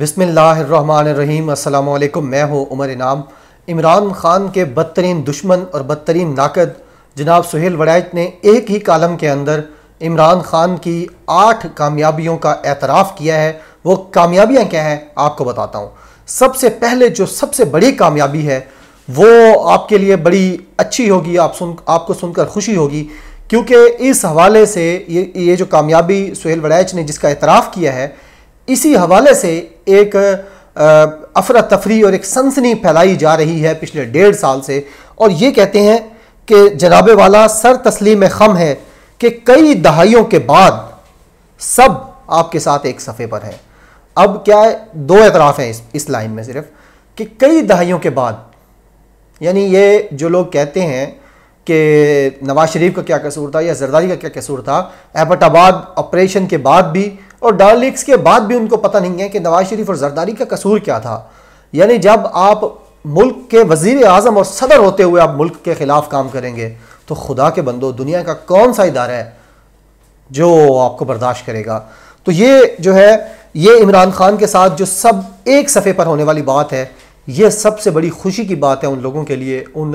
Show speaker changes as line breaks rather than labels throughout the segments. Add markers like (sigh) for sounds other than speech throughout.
बिसमीम अल्लाम मैं हूँ उमर इनाम इमरान ख़ान के बदतरीन दुश्मन और बदतरीन नाकद जनाब सुहेल वड़ैच ने एक ही कालम के अंदर इमरान ख़ान की आठ कामयाबियों का एतराफ़ किया है वो कामयाबियाँ क्या हैं आपको बताता हूँ सबसे पहले जो सबसे बड़ी कामयाबी है वो आपके लिए बड़ी अच्छी होगी आप सुन आपको सुनकर खुशी होगी क्योंकि इस हवाले से ये ये जो कामयाबी सुहेल वड़ैच ने जिसका एतराफ़ किया है इसी हवाले से एक अफरा तफरी और एक सनसनी फैलाई जा रही है पिछले डेढ़ साल से और ये कहते हैं कि जनाब वाला सर तस्लीम खम है कि कई दहाइयों के बाद सब आपके साथ एक सफ़े पर है अब क्या है दो एतराफ़ हैं इस इस लाइन में सिर्फ कि कई दहाइयों के बाद यानी ये जो लोग कहते हैं कि नवाज शरीफ का क्या कसूर था या जरदारी का क्या कसूर था एबटाबाद ऑपरेशन के बाद भी और डार लीक्स के बाद भी उनको पता नहीं है कि नवाज शरीफ और जरदारी का कसूर क्या था यानी जब आप मुल्क के वजीर अजम और सदर होते हुए आप मुल्क के ख़िलाफ़ काम करेंगे तो खुदा के बंदो दुनिया का कौन सा इदारा है जो आपको बर्दाश्त करेगा तो ये जो है ये इमरान खान के साथ जो सब एक सफ़े पर होने वाली बात है ये सबसे बड़ी खुशी की बात है उन लोगों के लिए उन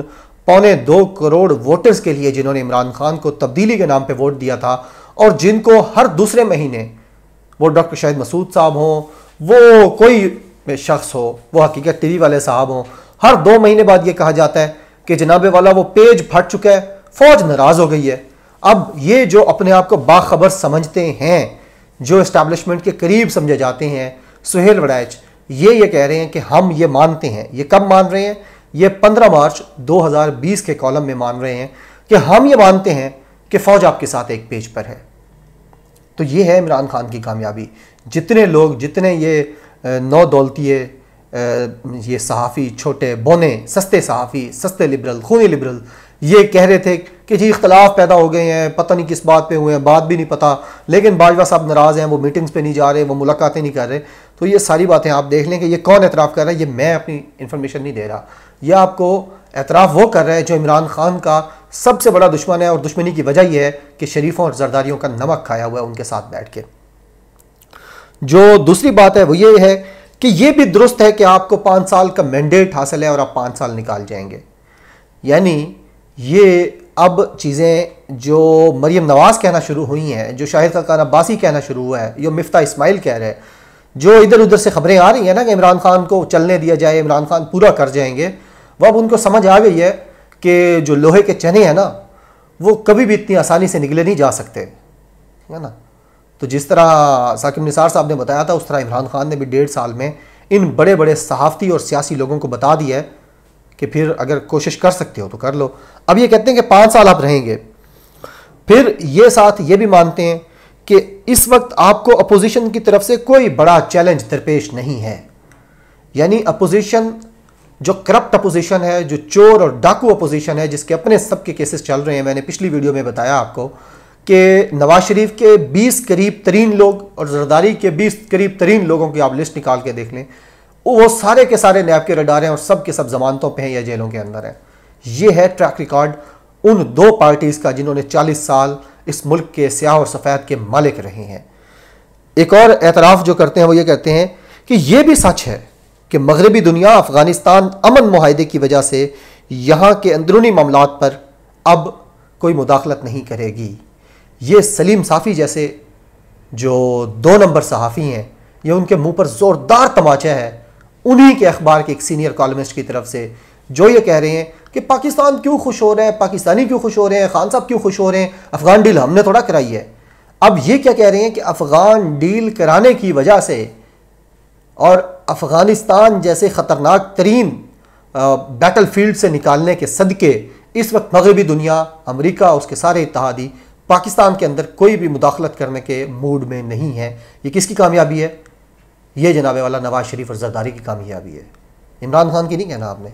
पौने दो करोड़ वोटर्स के लिए जिन्होंने इमरान खान को तब्दीली के नाम पर वोट दिया था और जिनको हर दूसरे महीने वो डॉक्टर शाहिद मसूद साहब हों वो कोई शख्स हो वो हकीकत टी वी वाले साहब हों हर दो महीने बाद ये कहा जाता है कि जनाब वाला वो पेज फट चुका है फौज नाराज़ हो गई है अब ये जो अपने आप को बाखबर समझते हैं जो इस्टेबलिशमेंट के करीब समझे जाते हैं सुहेल वड़ैच ये ये कह रहे हैं कि हम ये मानते हैं ये कब मान रहे हैं ये 15 मार्च 2020 के कॉलम में मान रहे हैं कि हम ये मानते हैं कि फ़ौज आपके साथ एक पेज पर है तो ये है इमरान खान की कामयाबी जितने लोग जितने ये नौ है ये सहाफ़ी छोटे बोने सस्ते सहाफ़ी सस्ते लिबरल खूनी लिबरल ये कह रहे थे कि जी इख्तलाफ पैदा हो गए हैं पता नहीं किस बात पे हुए हैं बात भी नहीं पता लेकिन बाजवा साहब नाराज़ हैं वो मीटिंग्स पे नहीं जा रहे वो मुलाकातें नहीं कर रहे तो ये सारी बातें आप देख लें कि ये कौन एतराफ़ कर रहा है ये मैं अपनी इन्फॉर्मेशन नहीं दे रहा यह आपको एतराफ़ वो कर रहा है जो इमरान खान का सबसे बड़ा दुश्मन है और दुश्मनी की वजह यह है कि शरीफों और जरदारियों का नमक खाया हुआ है उनके साथ बैठ के जो दूसरी बात है वो ये है कि ये भी दुरुस्त है कि आपको पाँच साल का मैंडेट हासिल है और आप पाँच साल निकाल जाएंगे यानी ये अब चीज़ें जो मरीम नवाज़ कहना शुरू हुई हैं जो शाहिद खान अब्बासी कहना शुरू हुआ है जो मिफ्ता इस्माइल कह रहे हैं जो इधर उधर से खबरें आ रही हैं ना कि इमरान खान को चलने दिया जाए इमरान खान पूरा कर जाएंगे वह अब उनको समझ आ गई है कि जो लोहे के चने हैं ना वो कभी भी इतनी आसानी से निकले नहीं जा सकते है ना तो जिस तरह साकिब निसार साहब ने बताया था उस तरह इमरान खान ने भी डेढ़ साल में इन बड़े बड़े सहाफ़ती और सियासी लोगों को बता दिया है कि फिर अगर कोशिश कर सकते हो तो कर लो अब ये कहते हैं कि पाँच साल आप रहेंगे फिर ये साथ ये भी मानते हैं कि इस वक्त आपको अपोजिशन की तरफ से कोई बड़ा चैलेंज दरपेश नहीं है यानी अपोजिशन जो करप्ट अपोजिशन है जो चोर और डाकू अपोजिशन है जिसके अपने सबके केसेस चल रहे हैं मैंने पिछली वीडियो में बताया आपको कि नवाज शरीफ के 20 करीब तरीन लोग और जरदारी के 20 करीब तरीन लोगों की आप लिस्ट निकाल के देख लें वो सारे के सारे नैब के रडार हैं और सब के सब जमानतों पर हैं या जेलों के अंदर हैं ये है ट्रैक रिकॉर्ड उन दो पार्टीज़ का जिन्होंने चालीस साल इस मुल्क के स्याह और सफ़ैद के मालिक रहे हैं एक और एतराफ़ जो करते हैं वो ये कहते हैं कि ये भी सच है कि मगरबी दुनिया अफ़गानिस्तान अमन माहदे की वजह से यहाँ के अंदरूनी मामला पर अब कोई मुदाखलत नहीं करेगी ये सलीम साफ़ी जैसे जो दो नंबर सहाफ़ी हैं ये उनके मुंह पर ज़ोरदार तमाचा है उन्हीं के अखबार के एक सीनियर कॉलमिस्ट की तरफ से जो ये कह रहे हैं कि पाकिस्तान क्यों खुश हो रहे हैं पाकिस्तानी क्यों खुश हो रहे हैं खान साहब क्यों खुश हो रहे हैं अफ़गान डील हमने थोड़ा कराई है अब ये क्या कह रहे हैं कि अफ़गान डील कराने की वजह से और अफ़गानिस्तान जैसे ख़तरनाक तरीन बैटल फील्ड से निकालने के सदक़े इस वक्त मगरबी दुनिया अमरीका उसके सारे इतिहादी पाकिस्तान के अंदर कोई भी मुदाखलत करने के मूड में नहीं है ये किसकी कामयाबी है ये जनाबे वाला नवाज शरीफ और जरदारी की कामयाबी है इमरान खान की नहीं कहना आपने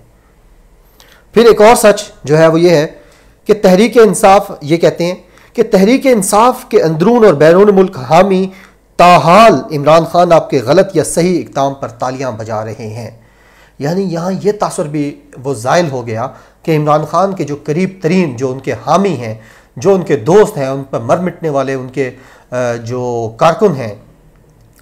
फिर एक और सच जो है वो ये है कि तहरीक इंसाफ ये कहते हैं कि तहरीक इंसाफ के अंदरून और बैरून मुल्क हामी ताहाल इमरान खान आपके गलत या सही इकदाम पर तालियां बजा रहे हैं यानी यहाँ ये तासर भी वो ज़ायल हो गया कि इमरान खान के जो करीब तरीन जो उनके हामी हैं जो उनके दोस्त हैं उन पर मर मिटने वाले उनके जो कारकुन हैं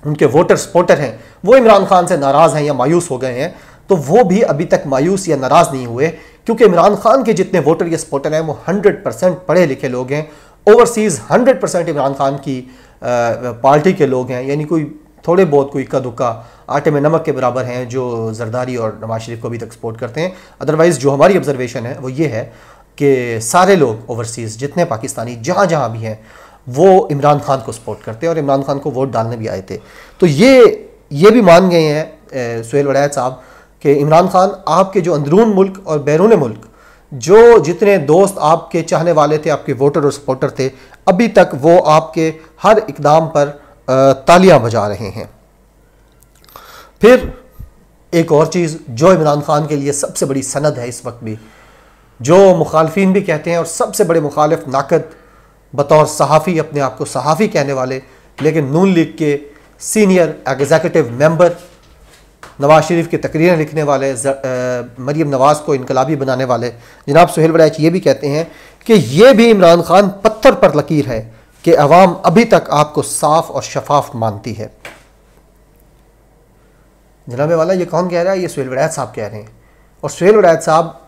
उनके वोटर सपोर्टर हैं वो इमरान खान से नाराज़ हैं या मायूस हो गए हैं तो वो भी अभी तक मायूस या नाराज़ नहीं हुए क्योंकि इमरान खान के जितने वोटर या सपोर्टर हैं वो हंड्रेड परसेंट पढ़े लिखे लोग हैं overseas hundred percent Imran Khan की पार्टी के लोग हैं यानी कोई थोड़े बहुत कोई इक्का दुक्का आटे में नमक के बराबर हैं जो जरदारी और नवाज शरीफ को अभी तक सपोर्ट करते हैं अदरवाइज़ जो हमारी ऑब्जर्वेशन है वो ये है कि सारे लोग ओवरसीज़ जितने पाकिस्तानी जहाँ जहाँ भी हैं वो इमरान खान को सपोर्ट करते हैं और इमरान खान को वोट डालने भी आए थे तो ये ये भी मान गए हैं सुहेल वड़ैत साहब कि इमरान खान आपके जो अंदरून मुल्क और बैरून मुल्क जो जितने दोस्त आपके चाहने वाले थे आपके वोटर और सपोर्टर थे अभी तक वो आपके हर इकदाम पर तालियां बजा रहे हैं फिर एक और चीज़ जो इमरान खान के लिए सबसे बड़ी सनद है इस वक्त भी जो मुखालफी भी कहते हैं और सबसे बड़े मुखालफ नाकद बतौर सहाफ़ी अपने आप को सहाफ़ी कहने वाले लेकिन नून लीग के senior executive member Nawaz Sharif की तकरीरें लिखने वाले मरीम नवाज को इनकलाबी बनाने वाले जनाब सुहेल बड़ैच ये भी कहते हैं कि ये भी इमरान खान पत्थर पर लकीर है कि आवाम अभी तक आपको साफ और शफाफ मानती है जनाबे वाला ये कौन कह रहा है ये सुहेल वरायत साहब कह रहे हैं और सुहेल वरायत साहब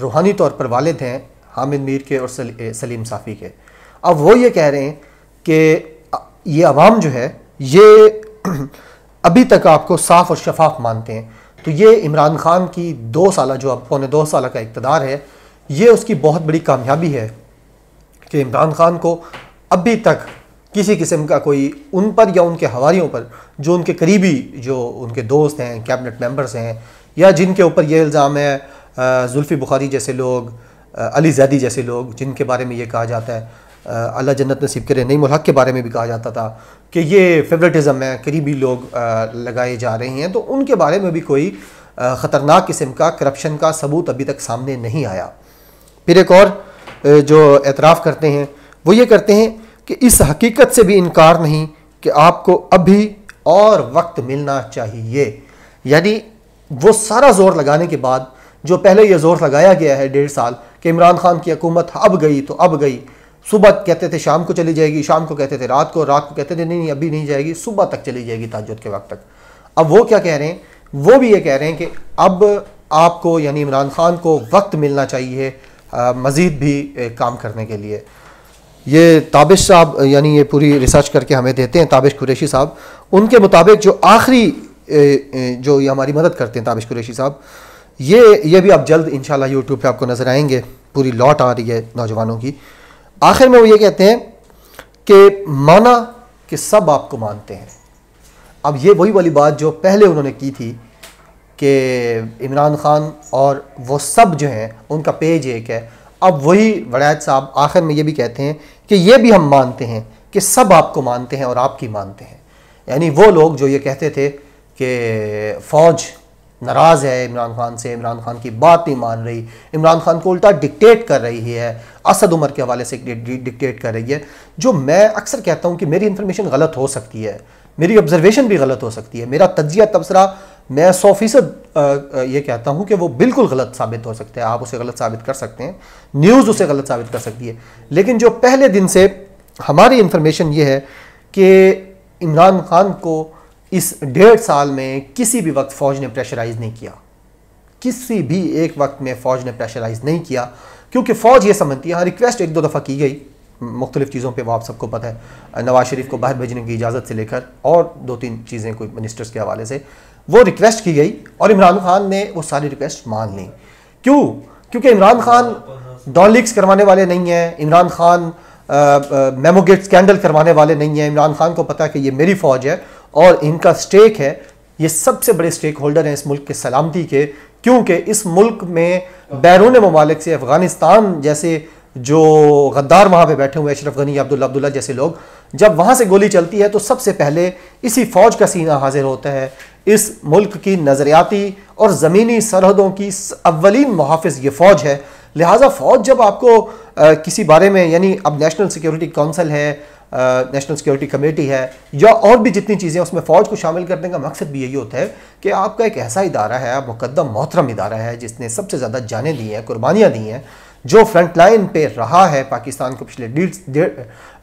रूहानी तौर पर वाले हैं हामिद मीर के और सलीम साफ़ी के अब वो ये कह रहे हैं कि ये आवाम जो है ये (clears throat) अभी तक आपको साफ़ और शफाफ मानते हैं तो ये इमरान खान की दो साल जो अब पौने दो साल का इकतदार है ये उसकी बहुत बड़ी कामयाबी है कि इमरान खान को अभी तक किसी किस्म का कोई उन पर या उनके हवालियों पर जो उनके करीबी जो उनके दोस्त हैं कैबिनेट मेंबर्स हैं या जिनके ऊपर ये इल्ज़ाम है जुल्फ़ी बुखारी जैसे लोग अली जैदी जैसे लोग जिनके बारे में ये कहा जाता है अल्लाह जन्नत नसीब करे नई मुल्हक के बारे में भी कहा जाता था कि ये फेवरेटिज़म है करीबी लोग लगाए जा रहे हैं तो उनके बारे में भी कोई ख़तरनाक किस्म का करप्शन का सबूत अभी तक सामने नहीं आया फिर एक और जो एतराफ़ करते हैं वो ये करते हैं कि इस हकीकत से भी इनकार नहीं कि आपको अभी और वक्त मिलना चाहिए यानी वो सारा जोर लगाने के बाद जो पहले ये जोर लगाया गया है डेढ़ साल कि इमरान खान की हकूमत अब गई तो अब गई सुबह कहते थे शाम को चली जाएगी शाम को कहते थे रात को रात को कहते थे नहीं नहीं अभी नहीं जाएगी सुबह तक चली जाएगी ताजुद के वक्त तक अब वो क्या कह रहे हैं वो भी ये कह रहे हैं कि अब आपको यानी इमरान खान को वक्त मिलना चाहिए मज़ीद भी काम करने के लिए ये ताबिश साहब यानी ये पूरी रिसर्च करके हमें देते हैं ताबिश कुरेशी साहब उनके मुताबिक जो आखिरी जो ये हमारी मदद करते हैं ताबिश कुरेशी साहब ये ये भी आप जल्द इन यूट्यूब पर आपको नज़र आएंगे पूरी लॉट आ रही है नौजवानों की आखिर में वो ये कहते हैं कि माना कि सब आपको मानते हैं अब ये वही वाली बात जो पहले उन्होंने की थी कि इमरान खान और वो सब जो हैं उनका पेज एक है अब वही वड़ैत साहब आखिर में ये भी कहते हैं कि ये भी हम मानते हैं कि सब आपको मानते हैं और आपकी मानते हैं यानी वो लोग जो ये कहते थे कि फ़ौज नाराज़ है इमरान खान से इमरान खान की बात नहीं मान रही इमरान खान को उल्टा डिक्टेट कर रही है असद उमर के हवाले से डिक्टेट कर रही है जो मैं अक्सर कहता हूँ कि मेरी इन्फॉर्मेशन गलत हो सकती है मेरी ऑब्जर्वेशन भी गलत हो सकती है मेरा तजिया तबसरा मैं सौ फीसद ये कहता हूँ कि वो बिल्कुल गलत साबित हो सकते हैं आप उसे गलत साबित कर सकते हैं न्यूज़ उसे गलत साबित कर सकती है लेकिन जो पहले दिन से हमारी इंफॉर्मेशन ये है कि इमरान खान को इस डेढ़ साल में किसी भी वक्त फ़ौज ने प्रेशराइज़ नहीं किया किसी भी एक वक्त में फ़ौज ने प्रेशराइज़ नहीं किया क्योंकि फ़ौज ये समझती है हाँ रिक्वेस्ट एक दो दफ़ा की गई मुख्तलिफ चीज़ों पर वो आप सबको पता है नवाज शरीफ को बाहर भेजने की इजाज़त से लेकर और दो तीन चीज़ें कोई मिनिस्टर्स के हवाले से वो रिक्वेस्ट की गई और इमरान खान ने वो सारी रिक्वेस्ट मान ली क्यों क्योंकि इमरान खान डॉन लीक्स करवाने वाले नहीं हैं इमरान खान मेमोगेट स्कैंडल करवाने वाले नहीं हैं इमरान खान को पता है कि ये मेरी फ़ौज है और इनका स्टेक है ये सबसे बड़े स्टेक होल्डर हैं इस मुल्क के सलामती के क्योंकि इस मुल्क में बैरून ममालिक से अफ़गानिस्तान जैसे जो गद्दार वहाँ पे बैठे हुए अशरफ गनी अब्दुल्ला अब्दुल्ला जैसे लोग जब वहाँ से गोली चलती है तो सबसे पहले इसी फौज का सीना हाजिर होता है इस मुल्क की नज़रियाती और ज़मीनी सरहदों की अवलिन मुहाफ़ ये फ़ौज है लिहाजा फ़ौज जब आपको आ, किसी बारे में यानी अब नेशनल सिक्योरिटी काउंसिल है नेशनल सिक्योरिटी कमेटी है या और भी जितनी चीज़ें उसमें फ़ौज को शामिल करने का मकसद भी यही होता है कि आपका एक ऐसा इदारा है मुकदम मोहतरम इदारा है जिसने सबसे ज़्यादा जाने दी हैं कुर्बानियाँ दी हैं जो फ्रंट लाइन पे रहा है पाकिस्तान को पिछले डेढ़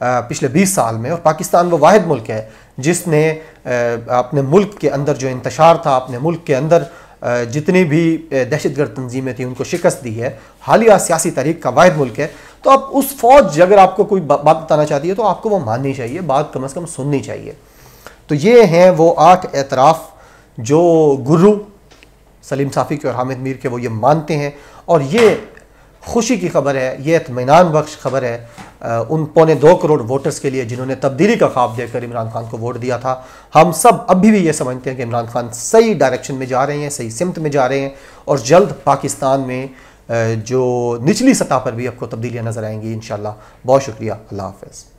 पिछले 20 साल में और पाकिस्तान वो वाद मुल्क है जिसने अपने मुल्क के अंदर जो इंतशार था अपने मुल्क के अंदर जितनी भी दहशतगर्द तंजीमें थी उनको शिकस्त दी है हालिया सियासी तारीख का वाद मुल्क है तो अब उस फौज अगर आपको कोई बात बताना चाहती है तो आपको वो माननी चाहिए बात कम अज़ कम सुननी चाहिए तो ये हैं वो आठ एतराफ़ जो गुरु सलीम साफ़ी के और हामिद मीर के वो ये मानते हैं और ये खुशी की खबर है ये इतमान बख्श खबर है आ, उन पौने दो करोड़ वोटर्स के लिए जिन्होंने तब्दीली का ख्वाब देकर इमरान खान को वोट दिया था हम सब अभी भी ये समझते हैं कि इमरान खान सही डायरेक्शन में जा रहे हैं सही सिमत में जा रहे हैं और जल्द पाकिस्तान में जो निचली सतह पर भी आपको तब्दीलियाँ नज़र आएंगी इन बहुत शुक्रिया अल्लाह हाफ